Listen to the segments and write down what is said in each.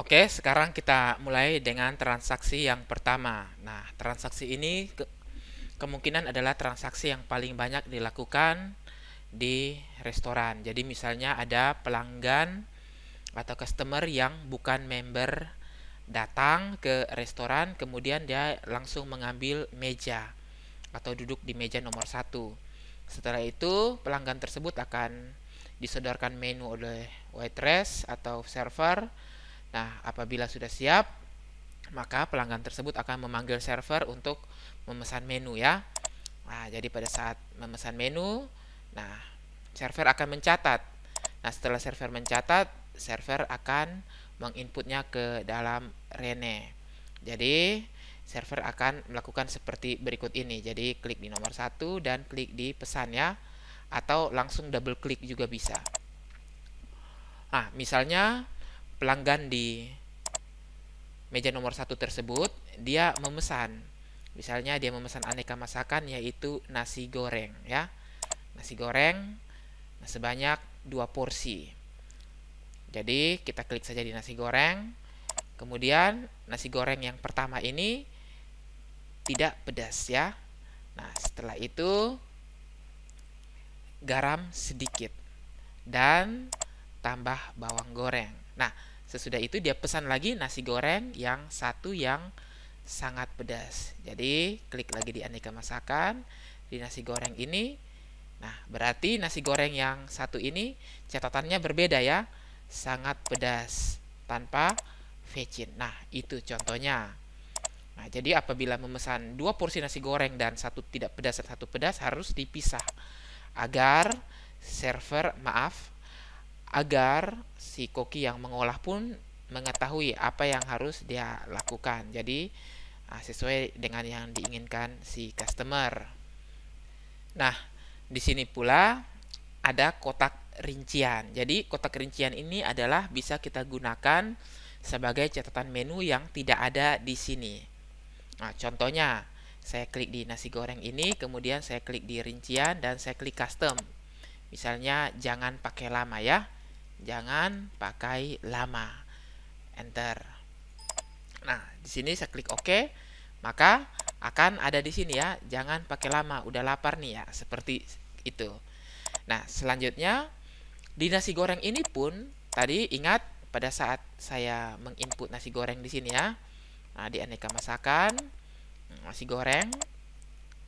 Oke, sekarang kita mulai dengan transaksi yang pertama. Nah, transaksi ini ke kemungkinan adalah transaksi yang paling banyak dilakukan di restoran. Jadi misalnya ada pelanggan atau customer yang bukan member datang ke restoran, kemudian dia langsung mengambil meja atau duduk di meja nomor satu. Setelah itu, pelanggan tersebut akan disodorkan menu oleh waitress atau server Nah, apabila sudah siap, maka pelanggan tersebut akan memanggil server untuk memesan menu ya. Nah, jadi pada saat memesan menu, nah, server akan mencatat. Nah, setelah server mencatat, server akan menginputnya ke dalam Rene. Jadi, server akan melakukan seperti berikut ini. Jadi, klik di nomor satu dan klik di pesan ya. Atau langsung double klik juga bisa. Nah, misalnya pelanggan di meja nomor satu tersebut dia memesan misalnya dia memesan aneka masakan yaitu nasi goreng ya nasi goreng sebanyak dua porsi jadi kita klik saja di nasi goreng kemudian nasi goreng yang pertama ini tidak pedas ya nah setelah itu garam sedikit dan tambah bawang goreng nah Sesudah itu dia pesan lagi nasi goreng yang satu yang sangat pedas. Jadi klik lagi di aneka masakan di nasi goreng ini. Nah, berarti nasi goreng yang satu ini catatannya berbeda ya. Sangat pedas tanpa vegen Nah, itu contohnya. Nah, jadi apabila memesan dua porsi nasi goreng dan satu tidak pedas dan satu pedas harus dipisah agar server maaf agar si koki yang mengolah pun mengetahui apa yang harus dia lakukan. Jadi ah, sesuai dengan yang diinginkan si customer. Nah, di sini pula ada kotak rincian. Jadi kotak rincian ini adalah bisa kita gunakan sebagai catatan menu yang tidak ada di sini. Nah, contohnya saya klik di nasi goreng ini, kemudian saya klik di rincian dan saya klik custom. Misalnya jangan pakai lama ya jangan pakai lama enter nah di sini saya klik OK maka akan ada di sini ya jangan pakai lama udah lapar nih ya seperti itu nah selanjutnya di nasi goreng ini pun tadi ingat pada saat saya menginput nasi goreng di sini ya nah, di aneka masakan nasi goreng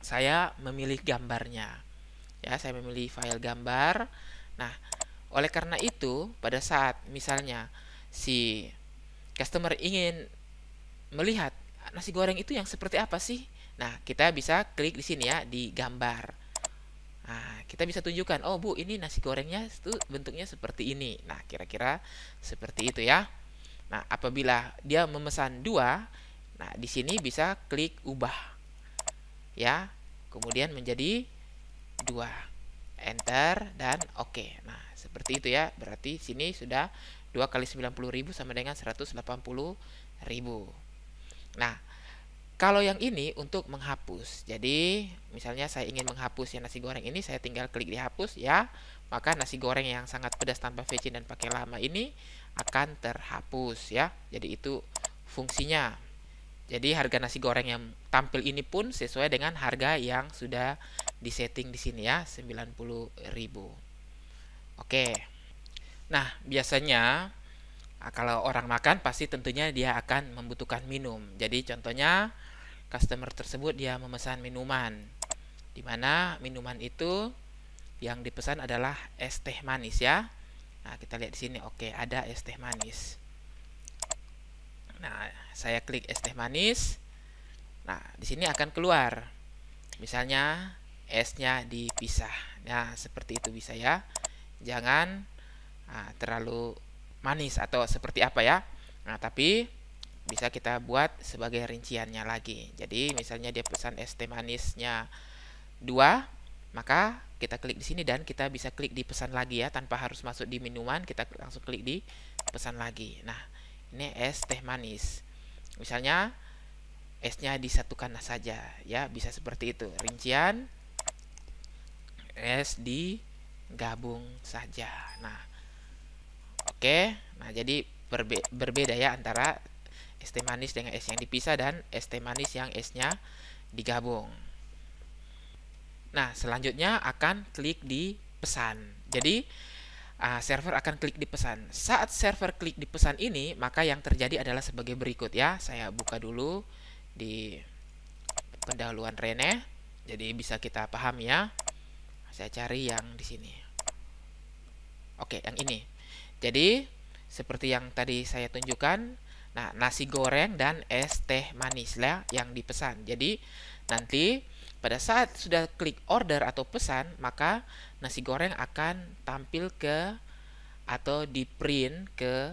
saya memilih gambarnya ya saya memilih file gambar nah oleh karena itu, pada saat misalnya si customer ingin melihat nasi goreng itu yang seperti apa sih? Nah, kita bisa klik di sini ya di gambar. Nah, kita bisa tunjukkan, oh Bu, ini nasi gorengnya itu bentuknya seperti ini. Nah, kira-kira seperti itu ya. Nah, apabila dia memesan dua, nah di sini bisa klik ubah. Ya, kemudian menjadi dua enter dan oke okay. nah seperti itu ya berarti sini sudah 2 kali 90.000 sama dengan 180.000 nah kalau yang ini untuk menghapus jadi misalnya saya ingin menghapus ya nasi goreng ini saya tinggal klik dihapus ya maka nasi goreng yang sangat pedas tanpa vecin dan pakai lama ini akan terhapus ya jadi itu fungsinya jadi harga nasi goreng yang tampil ini pun sesuai dengan harga yang sudah disetting di sini ya, 90.000. Oke. Nah, biasanya ah, kalau orang makan pasti tentunya dia akan membutuhkan minum. Jadi contohnya customer tersebut dia memesan minuman. Di mana minuman itu yang dipesan adalah es teh manis ya. Nah, kita lihat di sini oke, ada es teh manis. Nah, saya klik es teh manis. Nah, di sini akan keluar. Misalnya esnya dipisah. Nah, seperti itu bisa ya. Jangan nah, terlalu manis atau seperti apa ya. Nah, tapi bisa kita buat sebagai rinciannya lagi. Jadi misalnya dia pesan es teh manisnya 2, maka kita klik di sini dan kita bisa klik di pesan lagi ya tanpa harus masuk di minuman, kita langsung klik di pesan lagi. Nah, ini es teh manis misalnya esnya disatukan nah saja ya bisa seperti itu rincian es digabung saja nah oke okay. nah jadi berbe berbeda ya antara es teh manis dengan es yang dipisah dan es teh manis yang esnya digabung nah selanjutnya akan klik di pesan jadi uh, server akan klik di pesan. Saat server klik di pesan ini, maka yang terjadi adalah sebagai berikut ya. Saya buka dulu di pendahuluan Rene. Jadi bisa kita paham ya. Saya cari yang di sini. Oke, yang ini. Jadi seperti yang tadi saya tunjukkan, nah nasi goreng dan es teh manis lah yang dipesan. Jadi nanti pada saat sudah klik order atau pesan, maka nasi goreng akan tampil ke atau di print ke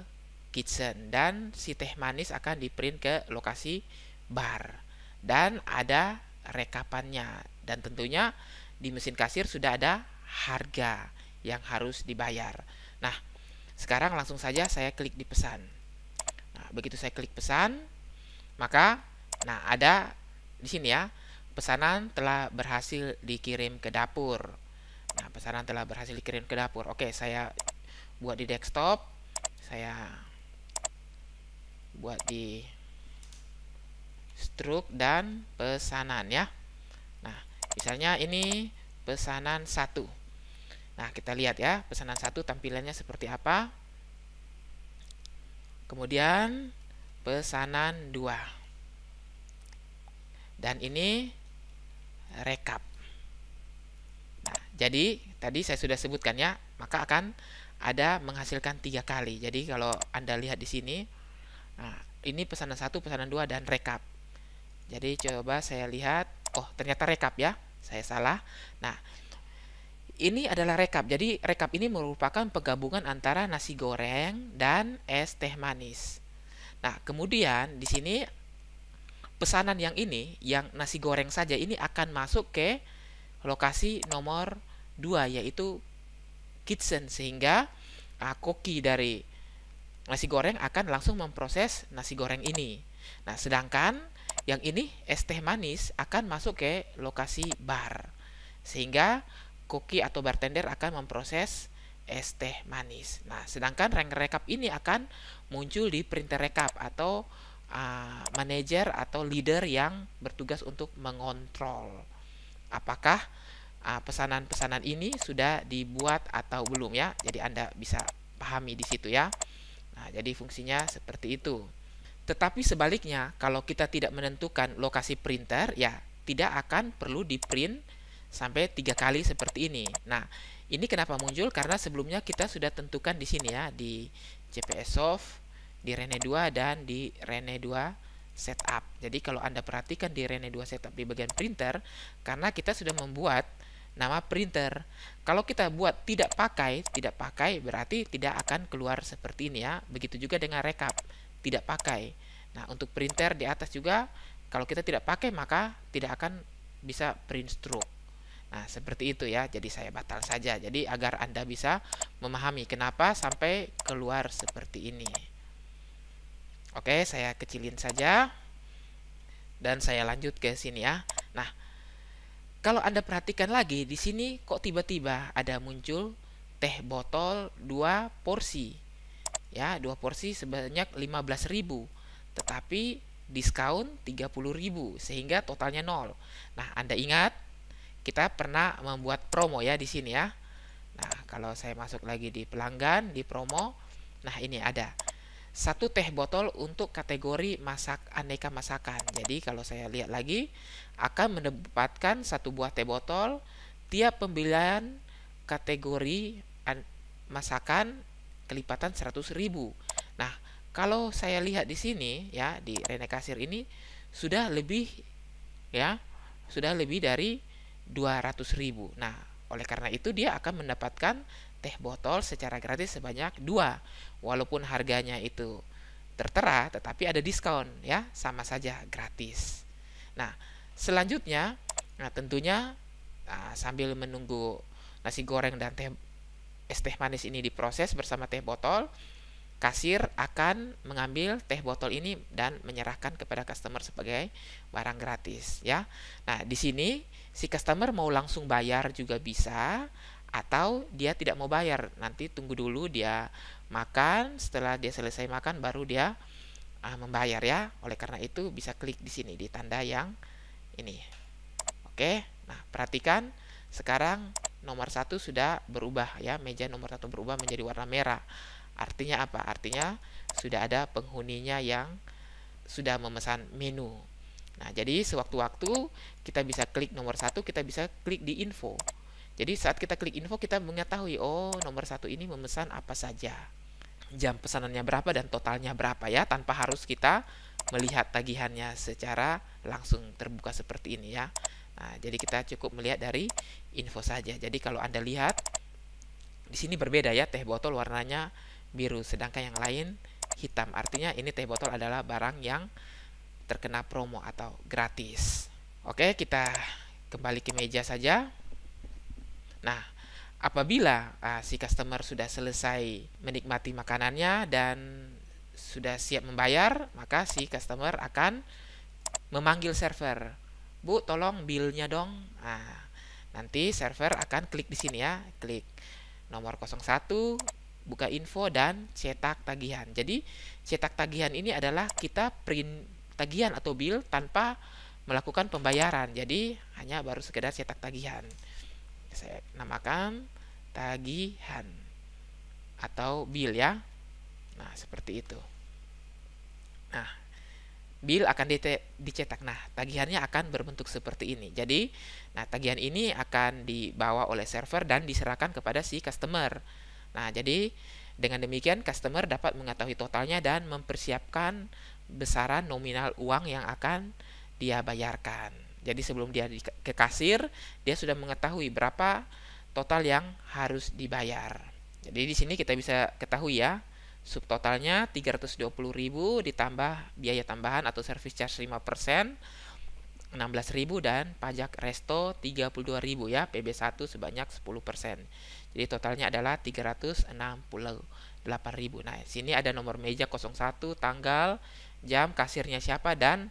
kitchen dan si teh manis akan di print ke lokasi bar dan ada rekapannya dan tentunya di mesin kasir sudah ada harga yang harus dibayar. Nah, sekarang langsung saja saya klik di pesan. Nah, begitu saya klik pesan, maka nah ada di sini ya pesanan telah berhasil dikirim ke dapur. Nah, pesanan telah berhasil dikirim ke dapur. Oke, saya buat di desktop. Saya buat di struk dan pesanan ya. Nah, misalnya ini pesanan satu. Nah, kita lihat ya, pesanan satu tampilannya seperti apa. Kemudian pesanan dua dan ini rekap. Nah, jadi tadi saya sudah sebutkan ya, maka akan ada menghasilkan tiga kali. Jadi kalau Anda lihat di sini, nah, ini pesanan satu, pesanan dua, dan rekap. Jadi coba saya lihat, oh ternyata rekap ya, saya salah. Nah, ini adalah rekap. Jadi rekap ini merupakan penggabungan antara nasi goreng dan es teh manis. Nah, kemudian di sini pesanan yang ini, yang nasi goreng saja ini akan masuk ke lokasi nomor 2 yaitu kitchen sehingga uh, koki dari nasi goreng akan langsung memproses nasi goreng ini. Nah, sedangkan yang ini es teh manis akan masuk ke lokasi bar. Sehingga koki atau bartender akan memproses es teh manis. Nah, sedangkan rank rekap ini akan muncul di printer rekap atau uh, manajer atau leader yang bertugas untuk mengontrol apakah ah, pesanan-pesanan uh, ini sudah dibuat atau belum ya. Jadi Anda bisa pahami di situ ya. Nah, jadi fungsinya seperti itu. Tetapi sebaliknya, kalau kita tidak menentukan lokasi printer, ya tidak akan perlu di print sampai tiga kali seperti ini. Nah, ini kenapa muncul? Karena sebelumnya kita sudah tentukan di sini ya di CPS Soft di Rene 2 dan di Rene 2 setup. Jadi kalau Anda perhatikan di Rene 2 setup di bagian printer karena kita sudah membuat nama printer. Kalau kita buat tidak pakai, tidak pakai berarti tidak akan keluar seperti ini ya. Begitu juga dengan rekap, tidak pakai. Nah, untuk printer di atas juga kalau kita tidak pakai maka tidak akan bisa print stroke. Nah, seperti itu ya. Jadi saya batal saja. Jadi agar Anda bisa memahami kenapa sampai keluar seperti ini. Oke, saya kecilin saja. Dan saya lanjut ke sini ya. Nah, kalau Anda perhatikan lagi di sini kok tiba-tiba ada muncul teh botol dua porsi. Ya, dua porsi sebanyak 15.000. Tetapi diskon 30.000 sehingga totalnya nol. Nah, Anda ingat kita pernah membuat promo ya di sini ya. Nah, kalau saya masuk lagi di pelanggan di promo, nah ini ada satu teh botol untuk kategori masak aneka masakan. Jadi kalau saya lihat lagi akan mendapatkan satu buah teh botol tiap pembelian kategori masakan kelipatan 100.000. Nah, kalau saya lihat di sini ya di Rene Kasir ini sudah lebih ya, sudah lebih dari 200.000. Nah, oleh karena itu dia akan mendapatkan teh botol secara gratis sebanyak dua walaupun harganya itu tertera tetapi ada diskon ya sama saja gratis nah selanjutnya nah tentunya nah, sambil menunggu nasi goreng dan teh es teh manis ini diproses bersama teh botol kasir akan mengambil teh botol ini dan menyerahkan kepada customer sebagai barang gratis ya. Nah, di sini si customer mau langsung bayar juga bisa atau dia tidak mau bayar. Nanti tunggu dulu dia makan, setelah dia selesai makan baru dia uh, membayar ya. Oleh karena itu bisa klik di sini di tanda yang ini. Oke. Nah, perhatikan sekarang nomor satu sudah berubah ya meja nomor satu berubah menjadi warna merah artinya apa artinya sudah ada penghuninya yang sudah memesan menu nah jadi sewaktu-waktu kita bisa klik nomor satu kita bisa klik di info jadi saat kita klik info kita mengetahui oh nomor satu ini memesan apa saja jam pesanannya berapa dan totalnya berapa ya tanpa harus kita melihat tagihannya secara langsung terbuka seperti ini ya. Nah, jadi kita cukup melihat dari info saja. Jadi kalau Anda lihat di sini berbeda ya teh botol warnanya biru sedangkan yang lain hitam. Artinya ini teh botol adalah barang yang terkena promo atau gratis. Oke, kita kembali ke meja saja. Nah, apabila uh, si customer sudah selesai menikmati makanannya dan sudah siap membayar, maka si customer akan memanggil server. Bu, tolong bilnya dong. Nah, nanti server akan klik di sini ya, klik nomor 01, buka info dan cetak tagihan. Jadi, cetak tagihan ini adalah kita print tagihan atau bill tanpa melakukan pembayaran. Jadi, hanya baru sekedar cetak tagihan saya namakan tagihan atau bill ya. Nah, seperti itu. Nah, bill akan dicetak. Nah, tagihannya akan berbentuk seperti ini. Jadi, nah tagihan ini akan dibawa oleh server dan diserahkan kepada si customer. Nah, jadi dengan demikian customer dapat mengetahui totalnya dan mempersiapkan besaran nominal uang yang akan dia bayarkan. Jadi sebelum dia ke kasir, dia sudah mengetahui berapa total yang harus dibayar. Jadi di sini kita bisa ketahui ya, subtotalnya 320.000 ditambah biaya tambahan atau service charge 5%, 16.000 dan pajak resto 32.000 ya, PB1 sebanyak 10%. Jadi totalnya adalah 368.000. Nah, sini ada nomor meja 01, tanggal, jam, kasirnya siapa dan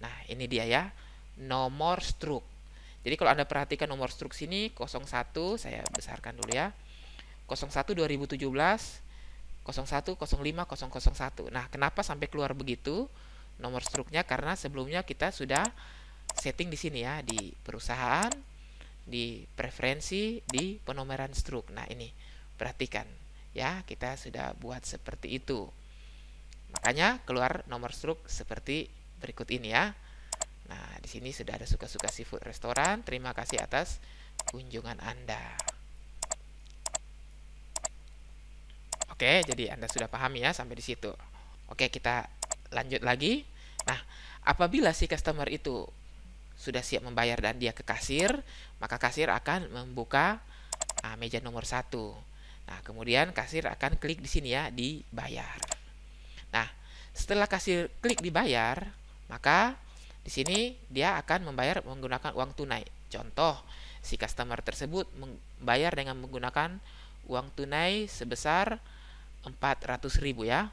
nah ini dia ya nomor struk. Jadi kalau Anda perhatikan nomor struk sini 01 saya besarkan dulu ya. 01 2017 01 05 001. Nah, kenapa sampai keluar begitu nomor struknya? Karena sebelumnya kita sudah setting di sini ya di perusahaan, di preferensi, di penomeran struk. Nah, ini perhatikan ya, kita sudah buat seperti itu. Makanya keluar nomor struk seperti berikut ini ya. Nah, di sini sudah ada suka-suka seafood restoran. Terima kasih atas kunjungan Anda. Oke, jadi Anda sudah paham ya sampai di situ. Oke, kita lanjut lagi. Nah, apabila si customer itu sudah siap membayar dan dia ke kasir, maka kasir akan membuka uh, meja nomor satu. Nah, kemudian kasir akan klik di sini ya, dibayar. Nah, setelah kasir klik dibayar, maka di sini dia akan membayar menggunakan uang tunai. Contoh, si customer tersebut membayar dengan menggunakan uang tunai sebesar 400.000 ya.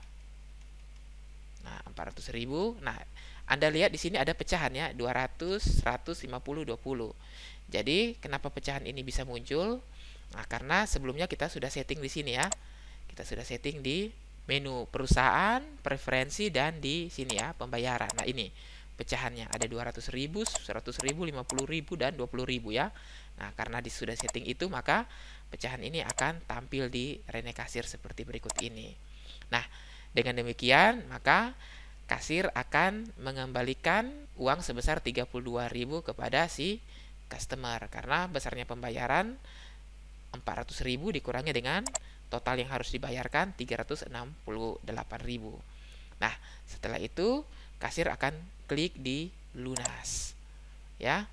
Nah, 400.000. Nah, Anda lihat di sini ada pecahan pecahannya 200, 150, 20. Jadi, kenapa pecahan ini bisa muncul? Nah, karena sebelumnya kita sudah setting di sini ya. Kita sudah setting di menu perusahaan, preferensi dan di sini ya, pembayaran. Nah, ini pecahannya ada 200 ribu, 100 ribu, 50 ribu, dan 20 ribu ya. Nah, karena di sudah setting itu, maka pecahan ini akan tampil di Rene Kasir seperti berikut ini. Nah, dengan demikian, maka kasir akan mengembalikan uang sebesar 32.000 kepada si customer karena besarnya pembayaran 400.000 dikurangi dengan total yang harus dibayarkan 368.000. Nah, setelah itu kasir akan klik di lunas. Ya.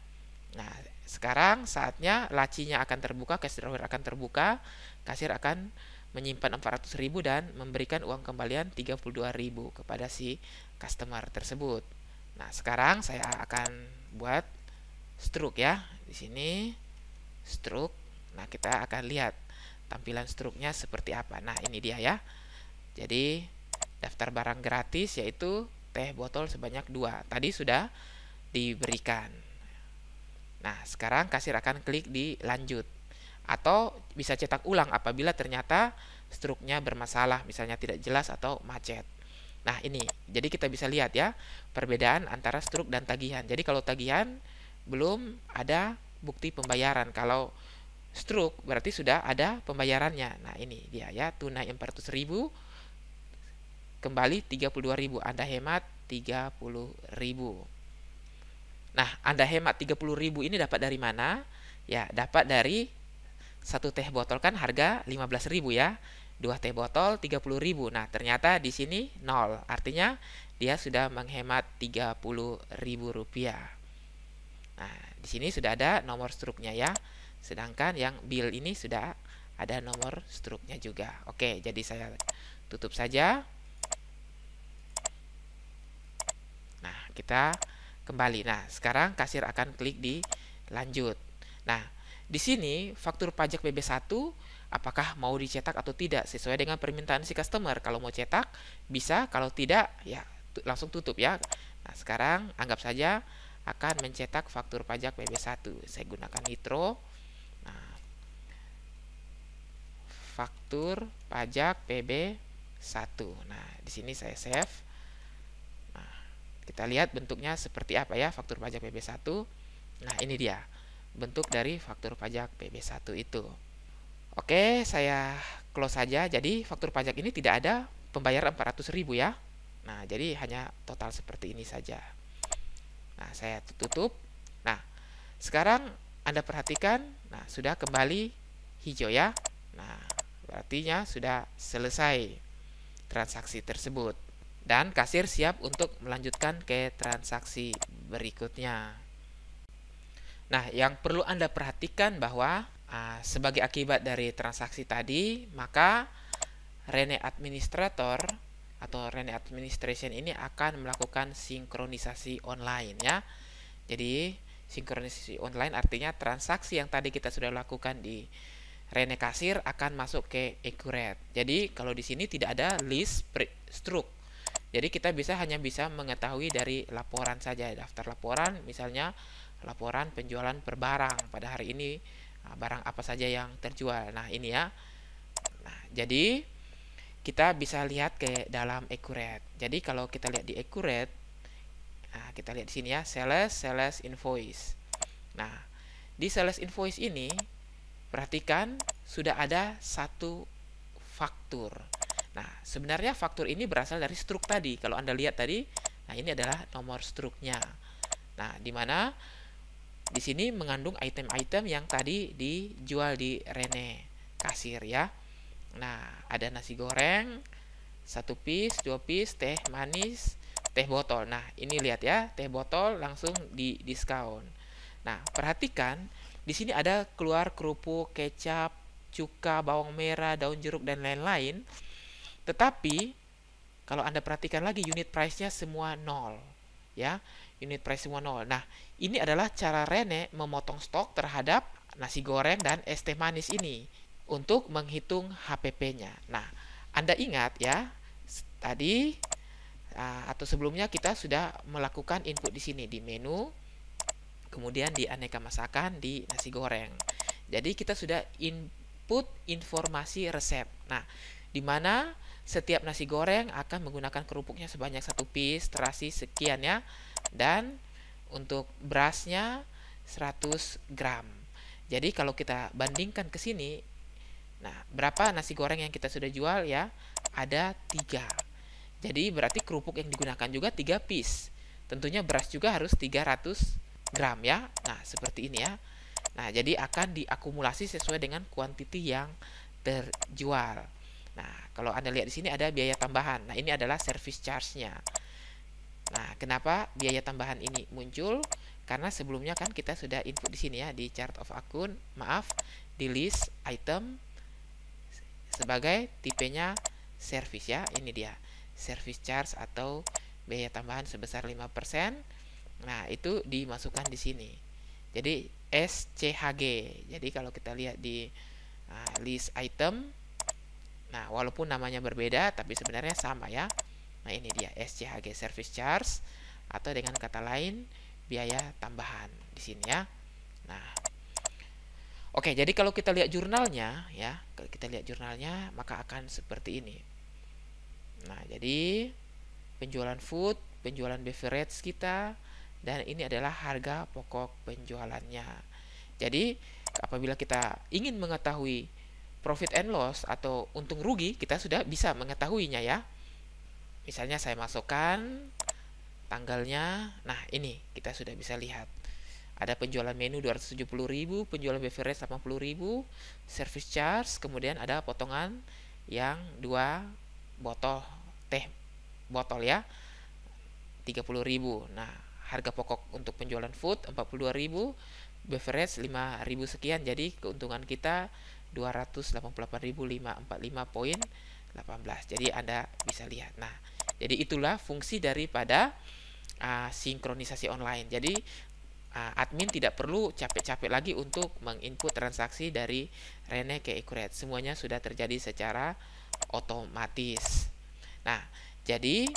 Nah, sekarang saatnya lacinya akan terbuka, cash drawer akan terbuka, kasir akan menyimpan 400.000 dan memberikan uang kembalian 32.000 kepada si customer tersebut. Nah, sekarang saya akan buat struk ya. Di sini stroke. Nah, kita akan lihat tampilan struknya seperti apa. Nah, ini dia ya. Jadi, daftar barang gratis yaitu teh botol sebanyak dua. Tadi sudah diberikan. Nah, sekarang kasir akan klik di lanjut. Atau bisa cetak ulang apabila ternyata struknya bermasalah, misalnya tidak jelas atau macet. Nah, ini. Jadi kita bisa lihat ya perbedaan antara struk dan tagihan. Jadi kalau tagihan belum ada bukti pembayaran. Kalau struk berarti sudah ada pembayarannya. Nah, ini dia ya tunai ribu kembali 32.000 Anda hemat 30.000 nah Anda hemat 30.000 ini dapat dari mana ya dapat dari satu teh botol kan harga 15.000 ya dua teh botol 30.000 nah ternyata di sini nol artinya dia sudah menghemat 30.000 rupiah nah di sini sudah ada nomor struknya ya sedangkan yang bill ini sudah ada nomor struknya juga oke jadi saya tutup saja kita kembali. Nah, sekarang kasir akan klik di lanjut. Nah, di sini faktur pajak BB1 apakah mau dicetak atau tidak sesuai dengan permintaan si customer. Kalau mau cetak bisa, kalau tidak ya langsung tutup ya. Nah, sekarang anggap saja akan mencetak faktur pajak BB1. Saya gunakan Nitro. Nah, faktur pajak PB1. Nah, di sini saya save. Kita lihat bentuknya seperti apa ya faktur pajak PB1. Nah, ini dia bentuk dari faktur pajak PB1 itu. Oke, saya close saja. Jadi faktur pajak ini tidak ada pembayaran 400.000 ya. Nah, jadi hanya total seperti ini saja. Nah, saya tutup. Nah, sekarang Anda perhatikan, nah sudah kembali hijau ya. Nah, artinya sudah selesai transaksi tersebut dan kasir siap untuk melanjutkan ke transaksi berikutnya. Nah, yang perlu Anda perhatikan bahwa uh, sebagai akibat dari transaksi tadi, maka Rene Administrator atau Rene Administration ini akan melakukan sinkronisasi online ya. Jadi sinkronisasi online artinya transaksi yang tadi kita sudah lakukan di Rene Kasir akan masuk ke Ecuret. Jadi kalau di sini tidak ada list struct jadi kita bisa hanya bisa mengetahui dari laporan saja, daftar laporan misalnya laporan penjualan per barang pada hari ini nah, barang apa saja yang terjual. Nah, ini ya. Nah, jadi kita bisa lihat ke dalam accurate. Jadi kalau kita lihat di accurate Nah, kita lihat di sini ya, sales sales invoice. Nah, di sales invoice ini perhatikan sudah ada satu faktur. Nah, sebenarnya faktur ini berasal dari struk tadi. Kalau Anda lihat tadi, nah ini adalah nomor struknya. Nah, di mana di sini mengandung item-item yang tadi dijual di Rene kasir ya. Nah, ada nasi goreng, satu piece, dua piece, teh manis, teh botol. Nah, ini lihat ya, teh botol langsung di diskon. Nah, perhatikan di sini ada keluar kerupuk, kecap, cuka, bawang merah, daun jeruk dan lain-lain tetapi kalau Anda perhatikan lagi unit price-nya semua nol, ya. Unit price semua nol. Nah, ini adalah cara Rene memotong stok terhadap nasi goreng dan es teh manis ini untuk menghitung HPP-nya. Nah, Anda ingat ya, tadi ah, atau sebelumnya kita sudah melakukan input di sini di menu kemudian di aneka masakan di nasi goreng. Jadi kita sudah input informasi resep. Nah, di mana setiap nasi goreng akan menggunakan kerupuknya sebanyak satu piece, terasi sekian ya. Dan untuk berasnya 100 gram. Jadi kalau kita bandingkan ke sini, nah berapa nasi goreng yang kita sudah jual ya? Ada tiga. Jadi berarti kerupuk yang digunakan juga tiga piece. Tentunya beras juga harus 300 gram ya. Nah, seperti ini ya. Nah, jadi akan diakumulasi sesuai dengan kuantiti yang terjual. Nah, kalau Anda lihat di sini ada biaya tambahan. Nah, ini adalah service charge-nya. Nah, kenapa biaya tambahan ini muncul? Karena sebelumnya kan kita sudah input di sini ya di chart of akun, maaf, di list item sebagai tipenya service ya. Ini dia. Service charge atau biaya tambahan sebesar 5%. Nah, itu dimasukkan di sini. Jadi SCHG. Jadi kalau kita lihat di uh, list item Nah, walaupun namanya berbeda, tapi sebenarnya sama ya. Nah, ini dia SCHG Service Charge atau dengan kata lain biaya tambahan di sini ya. Nah, oke, jadi kalau kita lihat jurnalnya ya, kalau kita lihat jurnalnya maka akan seperti ini. Nah, jadi penjualan food, penjualan beverage kita dan ini adalah harga pokok penjualannya. Jadi, apabila kita ingin mengetahui profit and loss atau untung rugi kita sudah bisa mengetahuinya ya. Misalnya saya masukkan tanggalnya. Nah, ini kita sudah bisa lihat. Ada penjualan menu 270.000, penjualan beverage 80.000, service charge, kemudian ada potongan yang dua botol teh botol ya 30.000. Nah, harga pokok untuk penjualan food 42.000, beverage 5.000 sekian. Jadi keuntungan kita 288.545 poin 18. Jadi Anda bisa lihat. Nah, jadi itulah fungsi daripada uh, sinkronisasi online. Jadi uh, admin tidak perlu capek-capek lagi untuk menginput transaksi dari Rene ke Ecuret. Semuanya sudah terjadi secara otomatis. Nah, jadi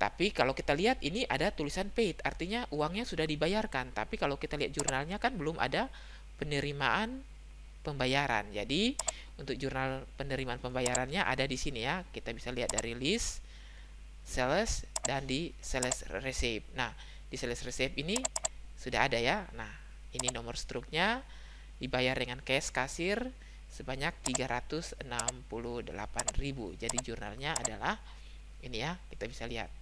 tapi kalau kita lihat ini ada tulisan paid, artinya uangnya sudah dibayarkan. Tapi kalau kita lihat jurnalnya kan belum ada penerimaan pembayaran. Jadi untuk jurnal penerimaan pembayarannya ada di sini ya. Kita bisa lihat dari list, sales dan di sales receipt. Nah, di sales receipt ini sudah ada ya. Nah, ini nomor struknya dibayar dengan cash kasir sebanyak 368.000. Jadi jurnalnya adalah ini ya, kita bisa lihat.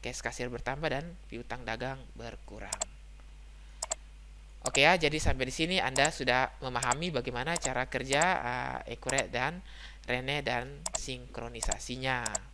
Cash kasir bertambah dan piutang dagang berkurang. Oke ya, jadi sampai di sini Anda sudah memahami bagaimana cara kerja uh, eh, Accurate dan Rene dan sinkronisasinya.